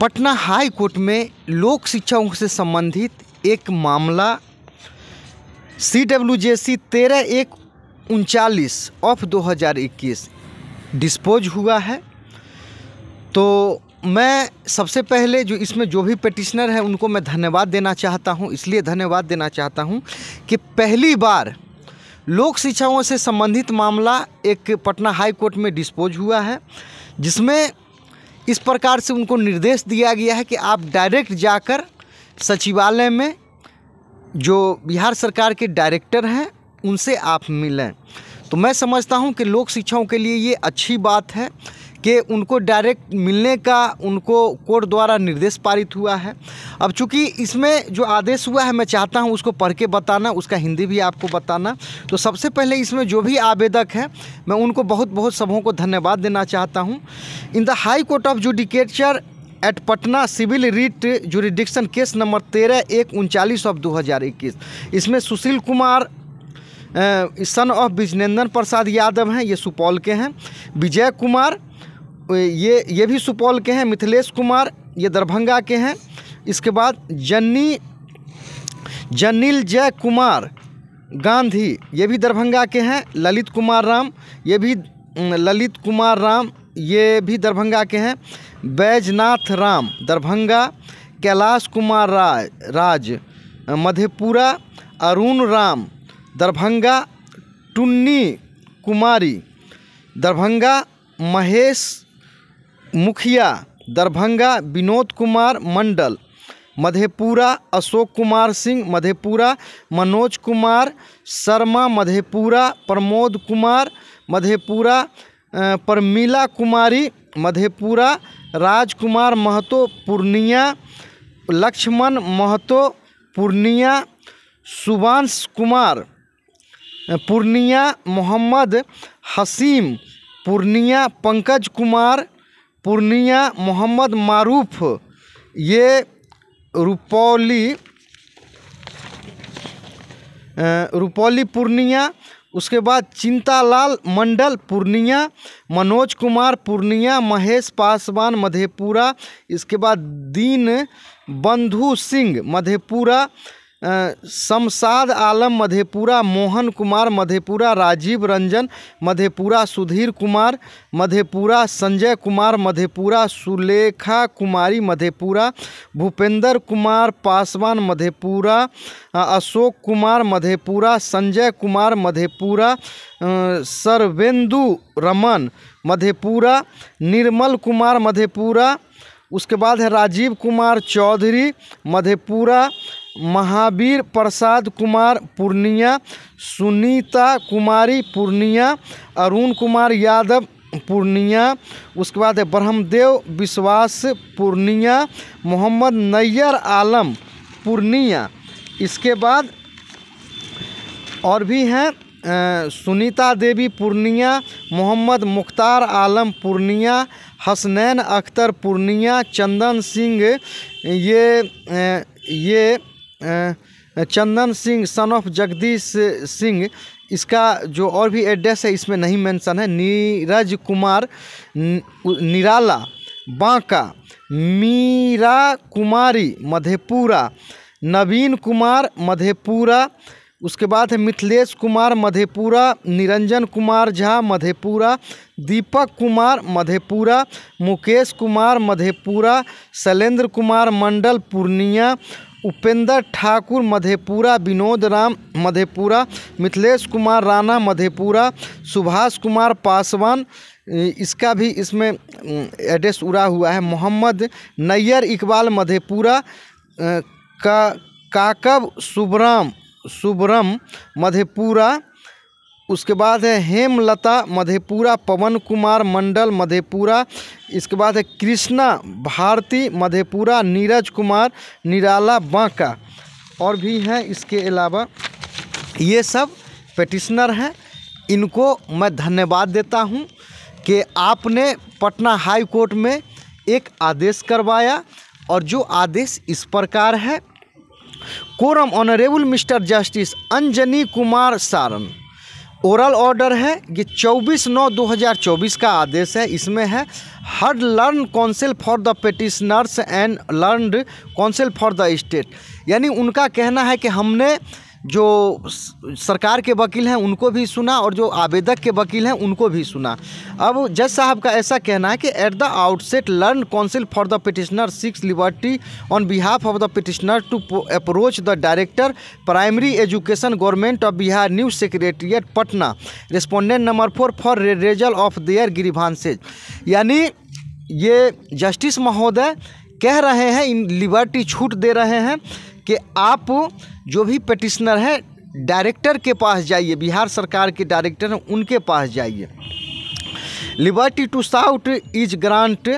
Patna high court में लोक शिक्षा से संबंधित एक मामला सी डब्ल्यू जे सी तेरह एक उनचालीस ऑफ 2021 डिस्पोज हुआ है तो मैं सबसे पहले जो इसमें जो भी पटिशनर हैं उनको मैं धन्यवाद देना चाहता हूं इसलिए धन्यवाद देना चाहता हूं कि पहली बार लोक शिक्षाओं से संबंधित मामला एक पटना हाई कोर्ट में डिस्पोज हुआ है जिसमें इस प्रकार से उनको निर्देश दिया गया है कि आप डायरेक्ट जाकर सचिवालय में जो बिहार सरकार के डायरेक्टर हैं उनसे आप मिलें तो मैं समझता हूं कि लोक शिक्षाओं के लिए ये अच्छी बात है कि उनको डायरेक्ट मिलने का उनको कोर्ट द्वारा निर्देश पारित हुआ है अब चूंकि इसमें जो आदेश हुआ है मैं चाहता हूं उसको पढ़ के बताना उसका हिंदी भी आपको बताना तो सबसे पहले इसमें जो भी आवेदक है मैं उनको बहुत बहुत सबों को धन्यवाद देना चाहता हूँ in the high court of judicature at Patna civil writ jurisdiction case number तेरह एक उनचालीस ऑफ दो हज़ार इक्कीस इसमें सुशील कुमार सन ऑफ बिजनेंदन प्रसाद यादव हैं ये सुपौल के हैं विजय कुमार ये ये भी सुपौल के हैं मिथिलेश कुमार ये दरभंगा के हैं इसके बाद जन्नी जनिल जय कुमार गांधी ये भी दरभंगा के हैं ललित कुमार राम ये भी ललित कुमार राम ये भी दरभंगा के हैं बैजनाथ राम दरभंगा कैलाश कुमार राज राज मधेपुरा अरुण राम दरभंगा टुन्नी कुमारी दरभंगा महेश मुखिया दरभंगा विनोद कुमार मंडल मधेपुरा अशोक कुमार सिंह मधेपुरा मनोज कुमार शर्मा मधेपुरा प्रमोद कुमार मधेपुरा परमीला कुमारी मधेपुरा राजकुमार महतो पूर्णिया लक्ष्मण महतो पूर्णिया सुबांश कुमार पूर्णिया मोहम्मद हसीम पूर्णिया पंकज कुमार पूर्णिया मोहम्मद मारूफ ये रुपौली रुपौली पूर्णिया उसके बाद चिंतालाल मंडल पूर्णिया मनोज कुमार पूर्णिया महेश पासवान मधेपुरा इसके बाद दीन बंधु सिंह मधेपुरा शमसाद आलम मधेपुरा मोहन कुमार मधेपुरा राजीव रंजन मधेपुरा सुधीर कुमार मधेपुरा संजय कुमार मधेपुरा सुलेखा कुमारी मधेपुरा भूपेंद्र कुमार पासवान मधेपुरा अशोक कुमार मधेपुरा संजय कुमार मधेपुरा सर्वेंदु रमन मधेपुरा निर्मल कुमार मधेपुरा उसके बाद है राजीव कुमार चौधरी मधेपुरा महावीर प्रसाद कुमार पूर्णिया सुनीता कुमारी पूर्णिया अरुण कुमार यादव पूर्णिया उसके बाद है ब्रह्मदेव विश्वास पूर्णिया मोहम्मद नैयर आलम पूर्णिया इसके बाद और भी हैं सुनीता देवी पूर्णिया मोहम्मद मुख्तार आलम पूर्णिया हसनैन अख्तर पूर्णिया चंदन सिंह ये ये चंदन सिंह सन ऑफ जगदीश सिंह इसका जो और भी एड्रेस है इसमें नहीं मेंशन है नीरज कुमार निराला बांका मीरा कुमारी मधेपुरा नवीन कुमार मधेपुरा उसके बाद है मिथिलेश कुमार मधेपुरा निरंजन कुमार झा मधेपुरा दीपक कुमार मधेपुरा मुकेश कुमार मधेपुरा शैलेंद्र कुमार मंडल पूर्णिया उपेंद्र ठाकुर मधेपुरा विनोद राम मधेपुरा मिथिलेश कुमार राणा मधेपुरा सुभाष कुमार पासवान इसका भी इसमें एड्रेस उड़ा हुआ है मोहम्मद नैयर इकबाल मधेपुरा का काकब सुबराम सुबरम मधेपुरा उसके बाद है हेमलता मधेपुरा पवन कुमार मंडल मधेपुरा इसके बाद है कृष्णा भारती मधेपुरा नीरज कुमार निराला बांका और भी हैं इसके अलावा ये सब पटिश्नर हैं इनको मैं धन्यवाद देता हूं कि आपने पटना हाई कोर्ट में एक आदेश करवाया और जो आदेश इस प्रकार है coram honourable mister justice Anjani Kumar Saran oral order है ये 24 नौ 2024 का आदेश है इसमें है हर learned counsel for the petitioners and learned counsel for the state यानी उनका कहना है कि हमने जो सरकार के वकील हैं उनको भी सुना और जो आवेदक के वकील हैं उनको भी सुना अब जज साहब का ऐसा कहना है कि at the outset learned counsel for the petitioner seeks liberty on behalf of the petitioner to approach the director primary education government of Bihar new secretariat Patna respondent number four for redressal of their grievances यानी ये justice महोदय कह रहे हैं इन liberty छूट दे रहे हैं कि आप जो भी पटिश्नर हैं डायरेक्टर के पास जाइए बिहार सरकार के डायरेक्टर हैं उनके पास जाइए liberty to sought is grant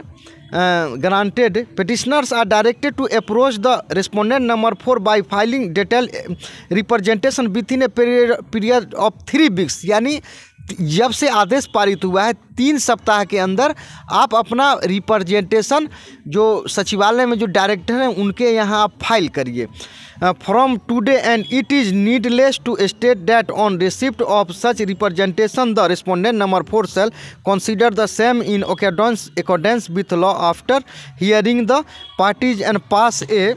granted petitioners are directed to approach the respondent number four by filing detail representation within a period of three weeks यानी जब से आदेश पारित हुआ है तीन सप्ताह के अंदर आप अपना रिप्रेजेंटेशन जो सचिवालय में जो डायरेक्टर हैं उनके यहाँ आप फाइल करिए from today and it is needless to state that on receipt of such representation the respondent number four shall consider the same in accordance accordance with law after hearing the parties and pass a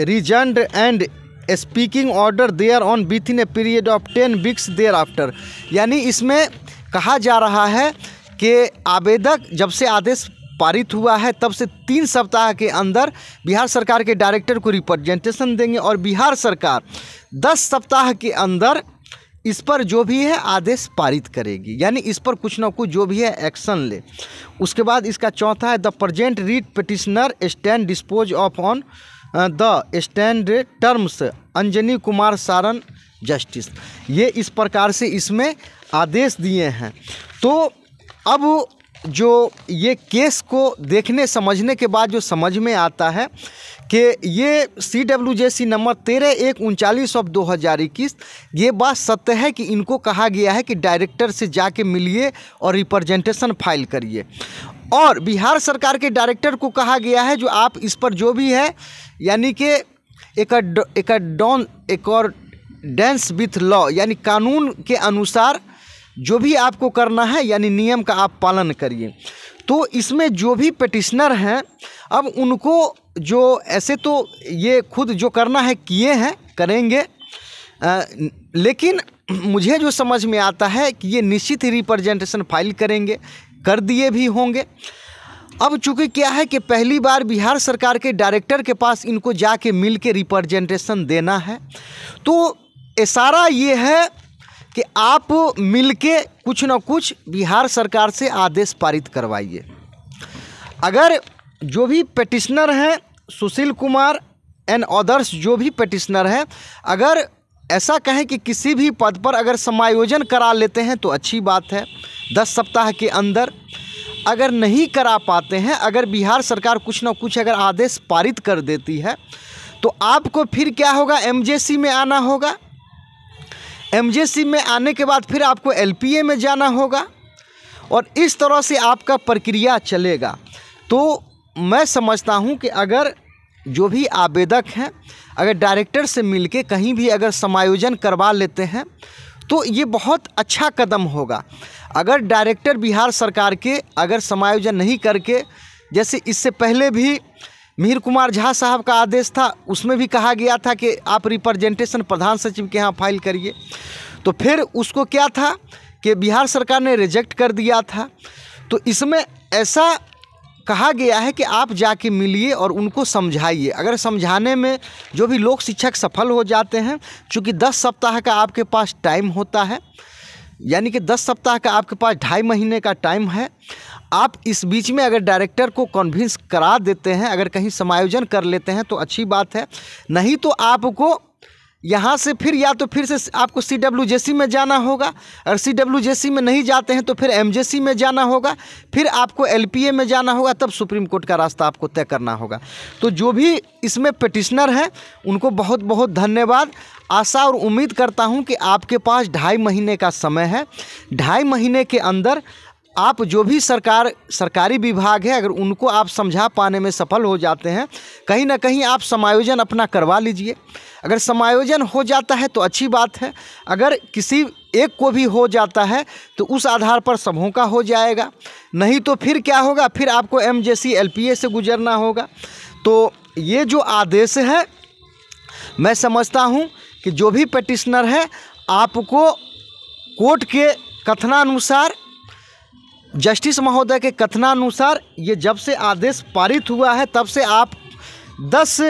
reasoned and speaking order thereon within a period of ten weeks thereafter यानी इसमें कहा जा रहा है कि आवेदक जब से आदेश पारित हुआ है तब से तीन सप्ताह के अंदर बिहार सरकार के डायरेक्टर को रिप्रेजेंटेशन देंगे और बिहार सरकार दस सप्ताह के अंदर इस पर जो भी है आदेश पारित करेगी यानी इस पर कुछ ना कुछ जो भी है एक्शन ले उसके बाद इसका चौथा है the present writ petitioner stand dispose of on the stand terms Anjani Kumar Saran justice ये इस प्रकार से इसमें आदेश दिए हैं तो अब जो ये केस को देखने समझने के बाद जो समझ में आता है कि ये सी डब्ल्यू जे सी नंबर तेरह एक उनचालीस ऑफ दो हज़ार इक्कीस ये बात सत्य है कि इनको कहा गया है कि डायरेक्टर से जाके मिलिए और रिप्रेजेंटेशन फाइल करिए और बिहार सरकार के डायरेक्टर को कहा गया है जो आप इस पर जो भी है यानी कि एक एक डॉन एक और डेंस विथ लॉ यानी कानून के अनुसार जो भी आपको करना है यानी नियम का आप पालन करिए तो इसमें जो भी पटिशनर हैं अब उनको जो ऐसे तो ये खुद जो करना है किए हैं करेंगे आ, लेकिन मुझे जो समझ में आता है कि ये निश्चित ही रिप्रजेंटेशन फाइल करेंगे कर दिए भी होंगे अब चूंकि क्या है कि पहली बार बिहार सरकार के डायरेक्टर के पास इनको जाके मिल के रिप्रेजेंटेशन देना है तो इशारा ये है कि आप मिलके कुछ ना कुछ बिहार सरकार से आदेश पारित करवाइए अगर जो भी पटिशनर हैं सुशील कुमार एंड अदर्स जो भी पटिशनर हैं अगर ऐसा कहें कि किसी भी पद पर अगर समायोजन करा लेते हैं तो अच्छी बात है दस सप्ताह के अंदर अगर नहीं करा पाते हैं अगर बिहार सरकार कुछ ना कुछ अगर आदेश पारित कर देती है तो आपको फिर क्या होगा एमजेसी में आना होगा एमजेसी में आने के बाद फिर आपको एलपीए में जाना होगा और इस तरह से आपका प्रक्रिया चलेगा तो मैं समझता हूँ कि अगर जो भी आवेदक हैं अगर डायरेक्टर से मिलके कहीं भी अगर समायोजन करवा लेते हैं तो ये बहुत अच्छा कदम होगा अगर डायरेक्टर बिहार सरकार के अगर समायोजन नहीं करके जैसे इससे पहले भी मिहिर कुमार झा साहब का आदेश था उसमें भी कहा गया था कि आप रिप्रेजेंटेशन प्रधान सचिव के यहाँ फाइल करिए तो फिर उसको क्या था कि बिहार सरकार ने रिजेक्ट कर दिया था तो इसमें ऐसा कहा गया है कि आप जाके मिलिए और उनको समझाइए अगर समझाने में जो भी लोक शिक्षक सफल हो जाते हैं चूँकि दस सप्ताह का आपके पास टाइम होता है यानी कि दस सप्ताह का आपके पास ढाई महीने का टाइम है आप इस बीच में अगर डायरेक्टर को कन्विंस करा देते हैं अगर कहीं समायोजन कर लेते हैं तो अच्छी बात है नहीं तो आपको यहाँ से फिर या तो फिर से आपको सी डब्ल्यू जे सी में जाना होगा अगर सी डब्ल्यू जे सी में नहीं जाते हैं तो फिर एम जे सी में जाना होगा फिर आपको एल पी ए में जाना होगा तब सुप्रीम कोर्ट का रास्ता आपको तय करना होगा तो जो भी इसमें पटिशनर हैं उनको बहुत बहुत धन्यवाद आशा और उम्मीद करता हूँ कि आपके पास ढाई महीने का समय है ढाई महीने के अंदर आप जो भी सरकार सरकारी विभाग है अगर उनको आप समझा पाने में सफल हो जाते हैं कहीं ना कहीं आप समायोजन अपना करवा लीजिए अगर समायोजन हो जाता है तो अच्छी बात है अगर किसी एक को भी हो जाता है तो उस आधार पर सबों का हो जाएगा नहीं तो फिर क्या होगा फिर आपको M J C L P A से गुजरना होगा तो ये जो आदेश है मैं समझता हूँ कि जो भी पटिशनर है आपको कोर्ट के कथनानुसार जस्टिस महोदय के कथनानुसार ये जब से आदेश पारित हुआ है तब से आप 10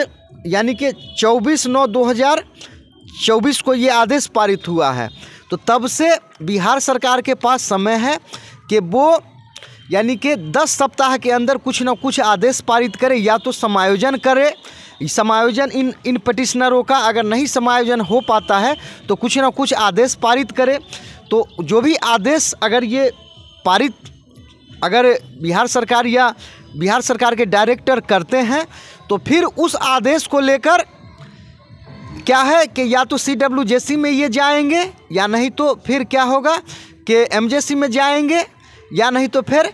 यानी कि 24 नौ 2024 को ये आदेश पारित हुआ है तो तब से बिहार सरकार के पास समय है कि वो यानी कि 10 सप्ताह के अंदर कुछ ना कुछ आदेश पारित करे या तो समायोजन करे समायोजन इन इन पटिशनरों का अगर नहीं समायोजन हो पाता है तो कुछ ना कुछ आदेश पारित करे तो जो भी आदेश अगर ये पारित अगर बिहार सरकार या बिहार सरकार के डायरेक्टर करते हैं तो फिर उस आदेश को लेकर क्या है कि या तो सी डब्ल्यू जे सी में ये जाएंगे या नहीं तो फिर क्या होगा कि एम जे सी में जाएंगे या नहीं तो फिर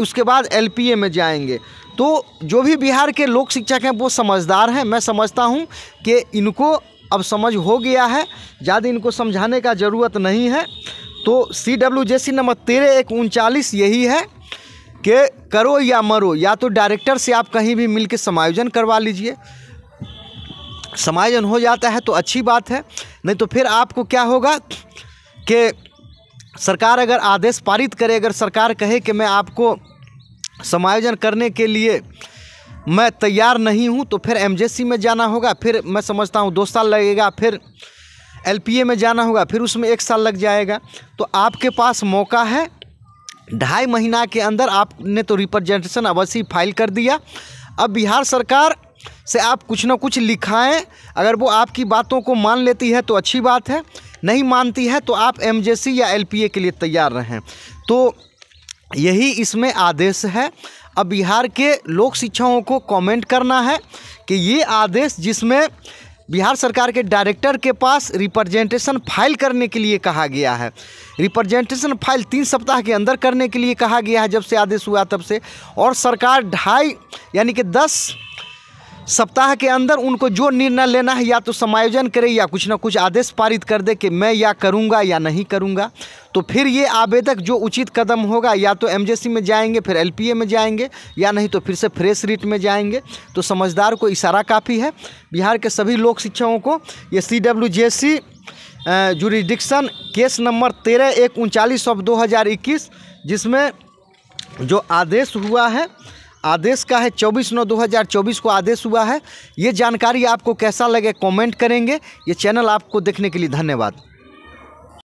उसके बाद एल पी ए में जाएंगे तो जो भी बिहार के लोक शिक्षक हैं वो समझदार हैं मैं समझता हूँ कि इनको अब समझ हो गया है ज़्यादा इनको समझाने का ज़रूरत नहीं है तो सी डब्ल्यू जे सी नंबर तेरह एक उनचालीस यही है कि करो या मरो या तो डायरेक्टर से आप कहीं भी मिलकर समायोजन करवा लीजिए समायोजन हो जाता है तो अच्छी बात है नहीं तो फिर आपको क्या होगा कि सरकार अगर आदेश पारित करे अगर सरकार कहे कि मैं आपको समायोजन करने के लिए मैं तैयार नहीं हूं तो फिर एमजेसी में जाना होगा फिर मैं समझता हूं दो साल लगेगा फिर एल में जाना होगा फिर उसमें एक साल लग जाएगा तो आपके पास मौका है ढाई महीना के अंदर आपने तो रिप्रजेंटेशन अवश्य फाइल कर दिया अब बिहार सरकार से आप कुछ ना कुछ लिखाएं अगर वो आपकी बातों को मान लेती है तो अच्छी बात है नहीं मानती है तो आप एम या एल के लिए तैयार रहें तो यही इसमें आदेश है अब बिहार के लोक शिक्षाओं को कमेंट करना है कि ये आदेश जिसमें बिहार सरकार के डायरेक्टर के पास रिप्रेजेंटेशन फाइल करने के लिए कहा गया है रिप्रेजेंटेशन फाइल तीन सप्ताह के अंदर करने के लिए कहा गया है जब से आदेश हुआ तब से और सरकार ढाई यानी कि दस सप्ताह के अंदर उनको जो निर्णय लेना है या तो समायोजन करे या कुछ ना कुछ आदेश पारित कर दे कि मैं या करूँगा या नहीं करूँगा तो फिर ये आवेदक जो उचित कदम होगा या तो एमजेसी में जाएंगे फिर एलपीए में जाएंगे या नहीं तो फिर से फ्रेश रिट में जाएंगे तो समझदार को इशारा काफ़ी है बिहार के सभी लोक शिक्षकों को ये C W J C case number तेरह एक उनचालीस ऑफ दो जिसमें जो आदेश हुआ है आदेश का है 24 नौ 2024 को आदेश हुआ है ये जानकारी आपको कैसा लगे कमेंट करेंगे ये चैनल आपको देखने के लिए धन्यवाद